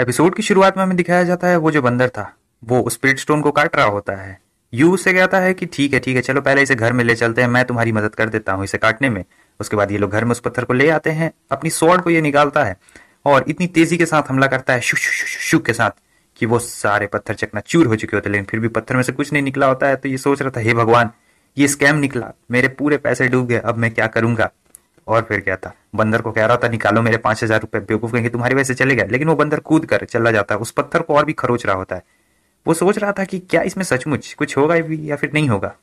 episode की शुरुआत में हमें दिखाया जाता है वो जो बंदर था वो स्पिरिट स्टोन को काट रहा होता है यू उससे कहता है कि ठीक है ठीक है चलो पहले इसे घर में ले चलते हैं मैं तुम्हारी मदद कर देता हूँ इसे काटने में उसके बाद ये लोग घर में उस पत्थर को ले आते हैं अपनी स्वॉर्ड को ये निकालता है और इतनी तेजी के साथ हमला करता है शु के साथ कि वो सारे पत्थर चकना चूर हो चुके होते लेकिन फिर भी पत्थर में से कुछ नहीं निकला होता है तो ये सोच रहा था हे भगवान ये स्कैम निकला मेरे पूरे पैसे डूब गए अब मैं क्या करूंगा और फिर क्या था बंदर को कह रहा था निकालो मेरे पांच हजार रुपए बेवकूफ कहेंगे तुम्हारी वजह से चले गए लेकिन वो बंदर कूद कर चला जाता है उस पत्थर को और भी खरोच रहा होता है वो सोच रहा था कि क्या इसमें सचमुच कुछ होगा भी या फिर नहीं होगा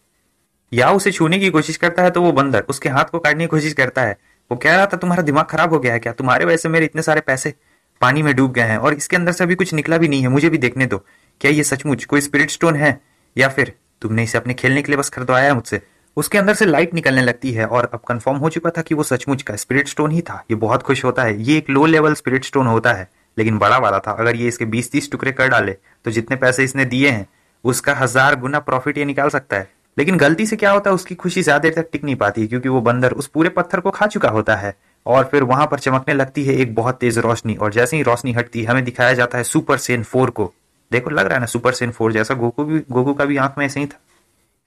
या उसे छूने की कोशिश करता है तो वो बंदर उसके हाथ को काटने की कोशिश करता है वो कह रहा था तुम्हारा दिमाग खराब हो गया है क्या तुम्हारे वजह से मेरे इतने सारे पैसे पानी में डूब गए हैं और इसके अंदर से अभी कुछ निकला भी नहीं है मुझे भी देखने दो क्या ये सचमुच कोई स्पिरिट स्टोन है या फिर तुमने इसे अपने खेलने के लिए बस खरीदवाया है मुझसे उसके अंदर से लाइट निकलने लगती है और अब कंफर्म हो चुका था कि वो सचमुच का स्पिरिट स्टोन ही था ये बहुत खुश होता है ये एक लो लेवल स्पिरिट स्टोन होता है लेकिन बड़ा वाला था अगर ये इसके बीस तीस टुकड़े कर डाले तो जितने पैसे इसने दिए हैं उसका हजार गुना प्रॉफिट ये निकाल सकता है लेकिन गलती से क्या होता है उसकी खुशी ज्यादा देर तक टिक नहीं पाती क्योंकि वो बंदर उस पूरे पत्थर को खा चुका होता है और फिर वहां पर चमकने लगती है एक बहुत तेज रोशनी और जैसे ही रोशनी हटती है हमें दिखाया जाता है सुपर सेन फोर को देखो लग रहा है ना सुपर सेन फोर जैसा गोकू भी गोकू का भी आंख में ऐसे ही था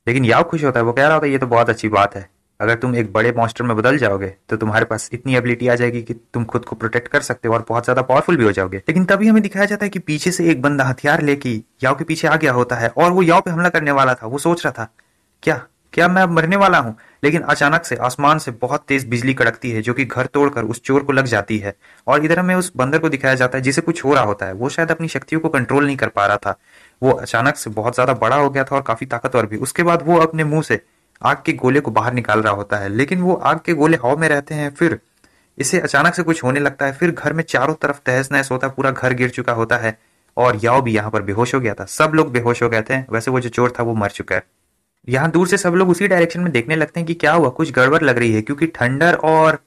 लेकिन याव खुश होता है वो कह रहा होता है ये तो बहुत अच्छी बात है अगर तुम एक बड़े मॉन्स्टर में बदल जाओगे तो तुम्हारे पास इतनी एबिलिटी आ जाएगी कि तुम खुद को प्रोटेक्ट कर सकते हो और बहुत ज्यादा पावरफुल भी हो जाओगे लेकिन तभी हमें दिखाया जाता है कि पीछे से एक बंदा हथियार लेके याओ के पीछे आ गया होता है और वो याओ पे हमला करने वाला था वो सोच रहा था क्या क्या मैं मरने वाला हूँ लेकिन अचानक से आसमान से बहुत तेज बिजली कड़कती है जो कि घर तोड़कर उस चोर को लग जाती है और इधर हमें उस बंदर को दिखाया जाता है जिसे कुछ हो रहा होता है वो शायद अपनी शक्तियों को कंट्रोल नहीं कर पा रहा था वो अचानक से बहुत ज्यादा बड़ा हो गया था और काफी ताकतवर भी उसके बाद वो अपने मुंह से आग के गोले को बाहर निकाल रहा होता है लेकिन वो आग के गोले हवा में रहते हैं फिर इसे अचानक से कुछ होने लगता है फिर घर में चारों तरफ तहस नहस होता है पूरा घर गिर चुका होता है और याओ भी यहाँ पर बेहोश हो गया था सब लोग बेहोश हो गए थे वैसे वो जो चोर था वो मर चुका है यहाँ दूर से सब लोग उसी डायरेक्शन में देखने लगते हैं कि क्या हुआ कुछ गड़बड़ लग रही है क्योंकि ठंडर और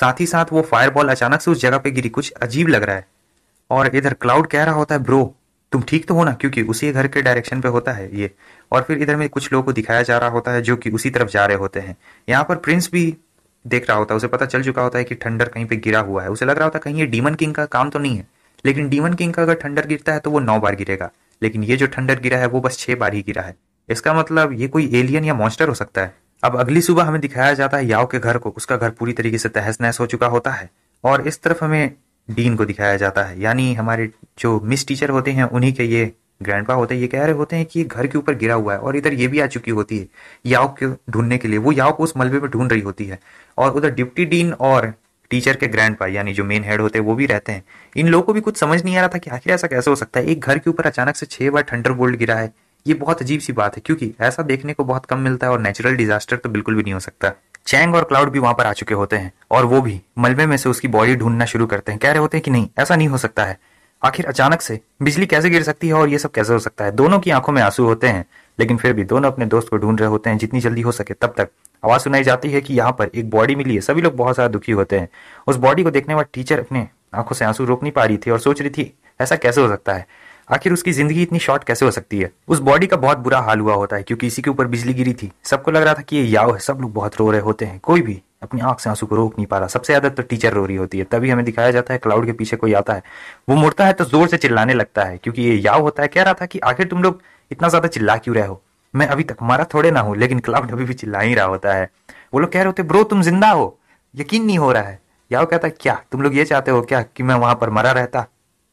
साथ ही साथ वो फायरबॉल अचानक से उस जगह पे गिरी कुछ अजीब लग रहा है और इधर क्लाउड कह रहा होता है ब्रो तुम ठीक तो हो ना क्योंकि उसी घर के डायरेक्शन पे होता है ये और फिर इधर में कुछ लोगों को दिखाया जा रहा होता है जो कि उसी तरफ जा रहे होते हैं यहाँ पर प्रिंस भी देख रहा होता है उसे पता चल चुका होता है कि ठंडर कहीं पे गिरा हुआ है उसे लग रहा होता है कहीं ये डीमन किंग का काम तो नहीं है लेकिन डीमन किंग का अगर ठंडर गिरता है तो वो नौ बार गिरेगा लेकिन ये जो ठंडर गिरा है वो बस छह बार ही गिरा है इसका मतलब ये कोई एलियन या मॉन्स्टर हो सकता है अब अगली सुबह हमें दिखाया जाता है याओ के घर को उसका घर पूरी तरीके से तहस नहस हो चुका होता है और इस तरफ हमें डीन को दिखाया जाता है यानी हमारे जो मिस टीचर होते हैं उन्हीं के ये ग्रैंडपा होते हैं ये कह रहे होते हैं कि घर के ऊपर गिरा हुआ है और इधर ये भी आ चुकी होती है याव के ढूंढने के लिए वो को उस मलबे में ढूंढ रही होती है और उधर डिप्टी डीन और टीचर के ग्रैंड पा यानी जो मेन हेड होते हैं वो भी रहते हैं इन लोगों को भी कुछ समझ नहीं आ रहा था कि आखिर ऐसा कैसे हो सकता है एक घर के ऊपर अचानक से छह बार थंडर बोल्ट गिरा है ये बहुत अजीब सी बात है क्योंकि ऐसा देखने को बहुत कम मिलता है और नेचुरल डिजास्टर तो बिल्कुल भी नहीं हो सकता चैंग और क्लाउड भी वहां पर आ चुके होते हैं और वो भी मलबे में से उसकी बॉडी ढूंढना शुरू करते हैं कह रहे होते हैं कि नहीं ऐसा नहीं हो सकता है आखिर अचानक से बिजली कैसे गिर सकती है और ये सब कैसे हो सकता है दोनों की आंखों में आंसू होते हैं लेकिन फिर भी दोनों अपने दोस्त को ढूंढ रहे होते हैं जितनी जल्दी हो सके तब तक आवाज सुनाई जाती है कि यहाँ पर एक बॉडी मिली है सभी लोग बहुत ज्यादा दुखी होते हैं उस बॉडी को देखने वाला टीचर अपने आंखों से आंसू रोक नहीं पा रही थी और सोच रही थी ऐसा कैसे हो सकता है आखिर उसकी जिंदगी इतनी शॉर्ट कैसे हो सकती है उस बॉडी का बहुत बुरा हाल हुआ होता है क्योंकि इसी के ऊपर बिजली गिरी थी सबको लग रहा था कि ये याव है सब लोग बहुत रो रहे होते हैं कोई भी अपनी आंख से आंसू को रोक नहीं पा रहा सबसे ज्यादा तो टीचर रो रही होती है तभी हमें दिखाया जाता है क्लाउड के पीछे कोई आता है वो मुड़ता है तो जोर से चिल्लाने लगता है क्योंकि ये याव होता है कह रहा था कि आखिर तुम लोग इतना ज्यादा चिल्ला क्यों रहे हो मैं अभी तक मारा थोड़े ना हूँ लेकिन क्लाउड अभी भी चिल्ला ही रहा होता है वो लोग कह रहे होते ब्रो तुम जिंदा हो यकीन नहीं हो रहा है याव कहता है क्या तुम लोग ये चाहते हो क्या कि मैं वहां पर मरा रहता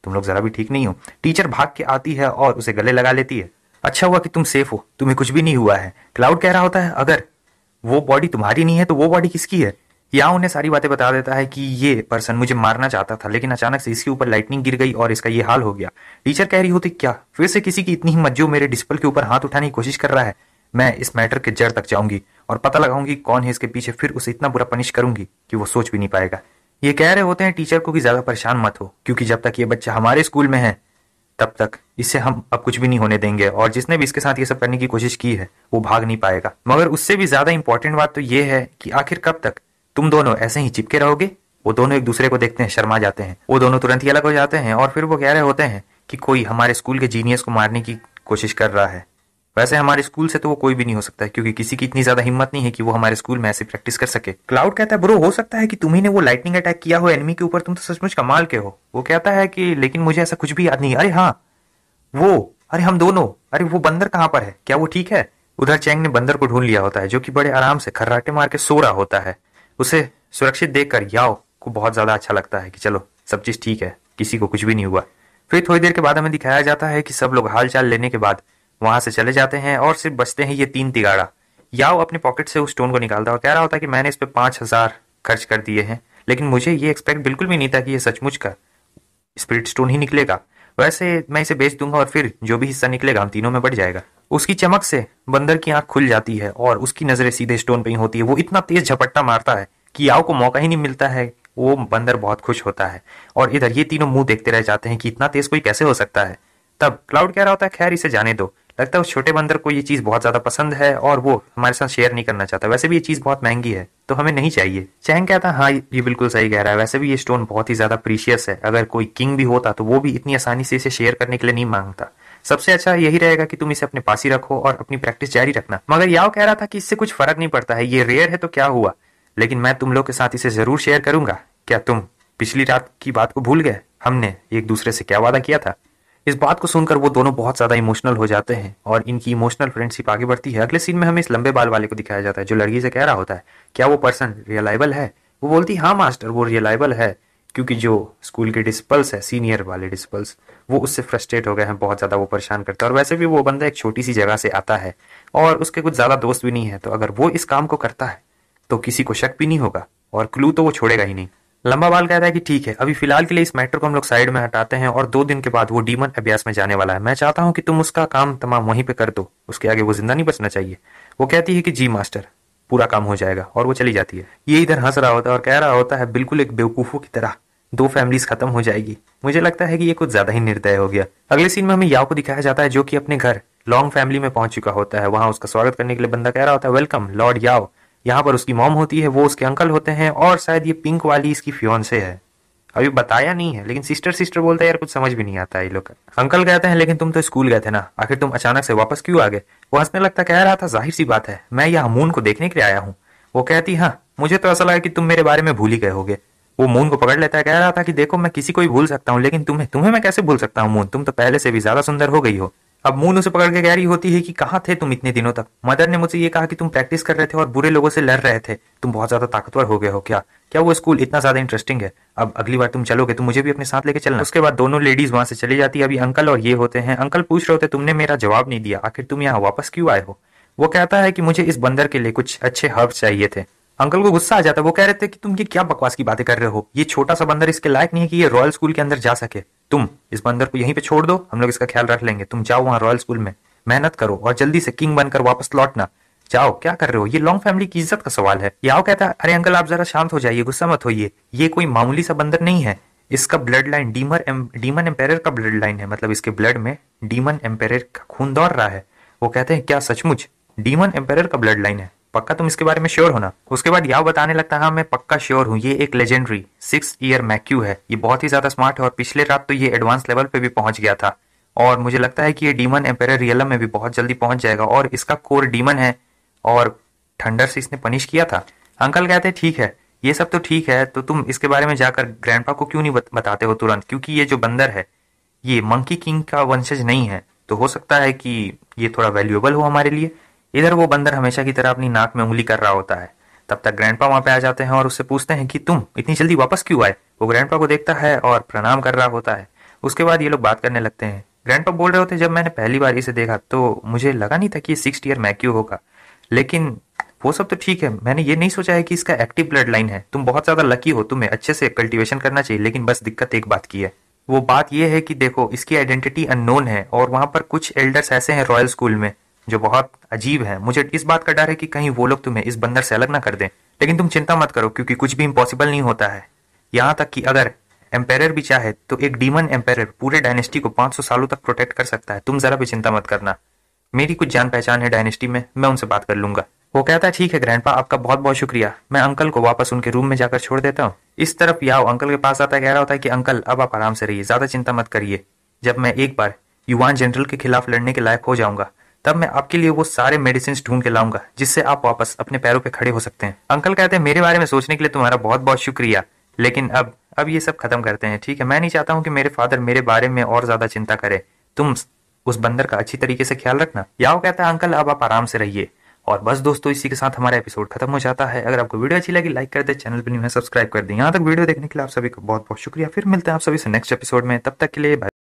तुम लोग जरा भी ठीक नहीं हो टीचर भाग के आती है और उसे गले लगा लेती है अच्छा हुआ कि तुम सेफ हो तुम्हें कुछ भी नहीं हुआ है क्लाउड कह रहा होता है अगर वो बॉडी तुम्हारी नहीं है तो वो बॉडी किसकी है या उन्हें सारी बातें बता देता है कि ये पर्सन मुझे मारना चाहता था लेकिन अचानक से इसके ऊपर लाइटनिंग गिर गई और इसका ये हाल हो गया टीचर कह रही होती क्या फिर से किसी की इतनी हिम्मत जो मेरे डिस्पल के ऊपर हाथ उठाने की कोशिश कर रहा है मैं इस मैटर के जड़ तक जाऊंगी और पता लगाऊंगी कौन है इसके पीछे फिर उसे इतना बुरा पनिश करूंगी कि वो सोच भी नहीं पाएगा ये कह रहे होते हैं टीचर को कि ज्यादा परेशान मत हो क्योंकि जब तक ये बच्चा हमारे स्कूल में है तब तक इससे हम अब कुछ भी नहीं होने देंगे और जिसने भी इसके साथ ये सब करने की कोशिश की है वो भाग नहीं पाएगा मगर उससे भी ज्यादा इंपॉर्टेंट बात तो ये है कि आखिर कब तक तुम दोनों ऐसे ही चिपके रहोगे वो दोनों एक दूसरे को देखते हैं शर्मा जाते हैं वो दोनों तुरंत ही अलग हो जाते हैं और फिर वो कह रहे होते हैं कि कोई हमारे स्कूल के जीनियस को मारने की कोशिश कर रहा है वैसे हमारे स्कूल से तो वो कोई भी नहीं हो सकता है क्योंकि किसी की इतनी ज्यादा हिम्मत नहीं है कि वो हमारे स्कूल में ऐसे प्रैक्टिस कर सके क्लाउड कहता है ब्रो हो सकता है कि तुम्ही ने वो लाइटनिंग अटैक किया हो एनिमी के ऊपर तुम तो सचमुच कमाल के हो वो कहता है कि लेकिन मुझे ऐसा कुछ भी याद नहीं अरे हाँ वो अरे हम दोनों अरे वो बंदर कहाँ पर है क्या वो ठीक है उधर चैंग ने बंदर को ढूंढ लिया होता है जो कि बड़े आराम से खर्राटे मार के सो रहा होता है उसे सुरक्षित देखकर याओ को बहुत ज्यादा अच्छा लगता है कि चलो सब चीज ठीक है किसी को कुछ भी नहीं हुआ फिर थोड़ी देर के बाद हमें दिखाया जाता है कि सब लोग हालचाल लेने के बाद वहां से चले जाते हैं और सिर्फ बचते हैं ये तीन तिगाड़ा याओ अपने पॉकेट से उस स्टोन को निकालता है और कह रहा होता है कि मैंने इस पर पांच हज़ार खर्च कर दिए हैं लेकिन मुझे ये एक्सपेक्ट बिल्कुल भी नहीं था कि ये सचमुच का स्पिरिट स्टोन ही निकलेगा वैसे मैं इसे बेच दूंगा और फिर जो भी हिस्सा निकलेगा हम तीनों में बढ़ जाएगा उसकी चमक से बंदर की आंख खुल जाती है और उसकी नजरें सीधे स्टोन पे ही होती है वो इतना तेज झपट्टा मारता है कि याओ को मौका ही नहीं मिलता है वो बंदर बहुत खुश होता है और इधर ये तीनों मुंह देखते रह जाते हैं कि इतना तेज कोई कैसे हो सकता है तब क्लाउड कह रहा होता है खैर इसे जाने दो लगता है उस छोटे बंदर को ये चीज बहुत ज्यादा पसंद है और वो हमारे साथ शेयर नहीं करना चाहता वैसे भी ये चीज बहुत महंगी है तो हमें नहीं चाहिए चैंग कहता हाँ ये बिल्कुल सही कह रहा है वैसे भी ये स्टोन बहुत ही ज्यादा प्रीशियस है अगर कोई किंग भी होता तो वो भी इतनी आसानी से इसे शेयर करने के लिए नहीं मांगता सबसे अच्छा यही रहेगा कि तुम इसे अपने पास ही रखो और अपनी प्रैक्टिस जारी रखना मगर याओ कह रहा था कि इससे कुछ फर्क नहीं पड़ता है ये रेयर है तो क्या हुआ लेकिन मैं तुम लोग के साथ इसे जरूर शेयर करूंगा क्या तुम पिछली रात की बात को भूल गए हमने एक दूसरे से क्या वादा किया था इस बात को सुनकर वो दोनों बहुत ज्यादा इमोशनल हो जाते हैं और इनकी इमोशनल फ्रेंडशिप आगे बढ़ती है अगले सीन में हमें इस लंबे बाल वाले को दिखाया जाता है जो लड़की से कह रहा होता है क्या वो पर्सन रियलाइबल है वो बोलती हाँ मास्टर वो रियलाइबल है क्योंकि जो स्कूल के डिस्पल्स है सीनियर वाले डिस्पल्स वो उससे फ्रस्ट्रेट हो गए हैं बहुत ज़्यादा वो परेशान करता है और वैसे भी वो बंदा एक छोटी सी जगह से आता है और उसके कुछ ज़्यादा दोस्त भी नहीं है तो अगर वो इस काम को करता है तो किसी को शक भी नहीं होगा और क्लू तो वो छोड़ेगा ही नहीं लंबा बाल कहता है कि ठीक है अभी फिलहाल के लिए इस मैटर को हम लोग साइड में हटाते हैं और दो दिन के बाद वो डीमन अभ्यास में जाने वाला है मैं चाहता हूँ कि तुम उसका काम तमाम वहीं पे कर दो उसके आगे वो जिंदा नहीं बचना चाहिए वो कहती है कि जी मास्टर पूरा काम हो जाएगा और वो चली जाती है ये इधर हंस रहा होता है और कह रहा होता है बिल्कुल एक बेवकूफ़ों की तरह दो फैमिलीज खत्म हो जाएगी मुझे लगता है कि ये कुछ ज्यादा ही निर्दय हो गया अगले सीन में हमें याओ को दिखाया जाता है जो कि अपने घर लॉन्ग फैमिली में पहुंच चुका होता है वहां उसका स्वागत करने के लिए बंदा कह रहा होता है वेलकम लॉर्ड याओ यहाँ पर उसकी मॉम होती है वो उसके अंकल होते हैं और शायद ये पिंक वाली इसकी फ्योन से है अभी बताया नहीं है लेकिन सिस्टर सिस्टर बोलता है यार कुछ समझ भी नहीं आता ये लोग अंकल कहते हैं लेकिन तुम तो स्कूल गए थे ना आखिर तुम अचानक से वापस क्यों आ गए वो हंसने लगता कह रहा था जाहिर सी बात है मैं यहाँ मून को देखने के लिए आया हूँ वो कहती हाँ मुझे तो ऐसा लगा कि तुम मेरे बारे में भूल ही गए होगे वो मून को पकड़ लेता है कह रहा था कि देखो मैं किसी को भी भूल सकता हूँ लेकिन तुम्हें तुम्हें मैं कैसे भूल सकता हूँ मून तुम तो पहले से भी ज्यादा सुंदर हो गई हो अब मून उसे पकड़ के कह रही होती है कि कहाँ थे तुम इतने दिनों तक मदर ने मुझे ये कहा कि तुम प्रैक्टिस कर रहे थे और बुरे लोगों से लड़ रहे थे तुम बहुत ज्यादा ताकतवर हो गए हो क्या क्या वो स्कूल इतना ज्यादा इंटरेस्टिंग है अब अगली बार तुम चलोगे तो मुझे भी अपने साथ लेके चलना उसके बाद दोनों लेडीज वहां से चली जाती है अभी अंकल और ये होते हैं अंकल पूछ रहे होते तुमने मेरा जवाब नहीं दिया आखिर तुम यहाँ वापस क्यों आए हो वो कहता है कि मुझे इस बंदर के लिए कुछ अच्छे हर्ब चाहिए थे अंकल को गुस्सा आ जाता है वो कह रहे थे कि तुम ये क्या बकवास की बातें कर रहे हो ये छोटा सा बंदर इसके लायक नहीं है कि ये रॉयल स्कूल के अंदर जा सके तुम इस बंदर को यहीं पे छोड़ दो हम लोग इसका ख्याल रख लेंगे तुम जाओ वहां रॉयल स्कूल में मेहनत करो और जल्दी से किंग बनकर वापस लौटना जाओ क्या कर रहे हो ये लॉन्ग फैमिली की इज्जत का सवाल है याओ कहता है अरे अंकल आप जरा शांत हो जाइए गुस्सा मत होइए ये कोई मामूली सा बंदर नहीं है इसका ब्लड लाइन डीमर डीमन एम्पेर का ब्लड लाइन है मतलब इसके ब्लड में डीमन एम्पेर का खून दौड़ रहा है वो कहते हैं क्या सचमुच डीमन एम्पेर का ब्लड लाइन है पक्का तुम इसके बारे में श्योर हो ना उसके बाद याव बताने लगता है हाँ, मैं पक्का श्योर हूँ ये एक लेजेंडरी सिक्स ईयर मैक्यू है ये बहुत ही ज्यादा स्मार्ट है और पिछले रात तो ये एडवांस लेवल पे भी पहुंच गया था और मुझे लगता है कि ये डीमन एम्पेर रियलम में भी बहुत जल्दी पहुंच जाएगा और इसका कोर डीमन है और थंडर से इसने पनिश किया था अंकल कहते हैं ठीक है ये सब तो ठीक है तो तुम इसके बारे में जाकर ग्रैंडपा को क्यों नहीं बताते हो तुरंत क्योंकि ये जो बंदर है ये मंकी किंग का वंशज नहीं है तो हो सकता है कि ये थोड़ा वैल्यूएबल हो हमारे लिए इधर वो बंदर हमेशा की तरह अपनी नाक में उंगली कर रहा होता है तब तक ग्रैंडपा वहां पे आ जाते हैं और उससे पूछते हैं कि तुम इतनी जल्दी वापस क्यों आए वो ग्रैंडपा को देखता है और प्रणाम कर रहा होता है उसके बाद ये लोग बात करने लगते हैं ग्रैंडपा बोल रहे होते जब मैंने पहली बार इसे देखा तो मुझे लगा नहीं था कि सिक्स ईयर मैक्यू होगा लेकिन वो सब तो ठीक है मैंने ये नहीं सोचा है कि इसका एक्टिव ब्लड लाइन है तुम बहुत ज्यादा लकी हो तुम्हें अच्छे से कल्टिवेशन करना चाहिए लेकिन बस दिक्कत एक बात की है वो बात यह है कि देखो इसकी आइडेंटिटी अननोन है और वहां पर कुछ एल्डर्स ऐसे हैं रॉयल स्कूल में जो बहुत अजीब है मुझे इस बात का डर है कि कहीं वो लोग तुम्हें इस बंदर से अलग ना कर दें लेकिन तुम चिंता मत करो क्योंकि कुछ भी इम्पॉसिबल नहीं होता है यहाँ तक कि अगर एम्पायर भी चाहे तो एक डीमन एम्पायर पूरे डायनेस्टी को 500 सालों तक प्रोटेक्ट कर सकता है तुम जरा भी चिंता मत करना मेरी कुछ जान पहचान है डायनेस्टी में मैं उनसे बात कर लूंगा वो कहता है ठीक है ग्रैंड आपका बहुत बहुत शुक्रिया मैं अंकल को वापस उनके रूम में जाकर छोड़ देता हूँ इस तरफ याओ अंकल के पास आता है कह रहा होता है कि अंकल अब आप आराम से रहिए ज्यादा चिंता मत करिए जब मैं एक बार युवान जनरल के खिलाफ लड़ने के लायक हो जाऊंगा तब मैं आपके लिए वो सारे मेडिसिन ढूंढ के लाऊंगा जिससे आप वापस अपने पैरों पे खड़े हो सकते हैं अंकल कहते हैं मेरे बारे में सोचने के लिए तुम्हारा बहुत बहुत शुक्रिया लेकिन अब अब ये सब खत्म करते हैं ठीक है मैं नहीं चाहता हूँ कि मेरे फादर मेरे बारे में और ज्यादा चिंता करे तुम उस बंदर का अच्छी तरीके से ख्याल रखना वो कहता है अंकल अब आप आराम से रहिए और बस दोस्तों इसी के साथ हमारा एपिसोड खत्म हो जाता है अगर आपको वीडियो अच्छी लगी लाइक कर दे चैनल पर न्यू है सब्सक्राइब कर दें यहाँ तक वीडियो देखने के लिए आप सभी को बहुत बहुत शुक्रिया फिर मिलते हैं आप सभी से नेक्स्ट एपिसोड में तब तक के लिए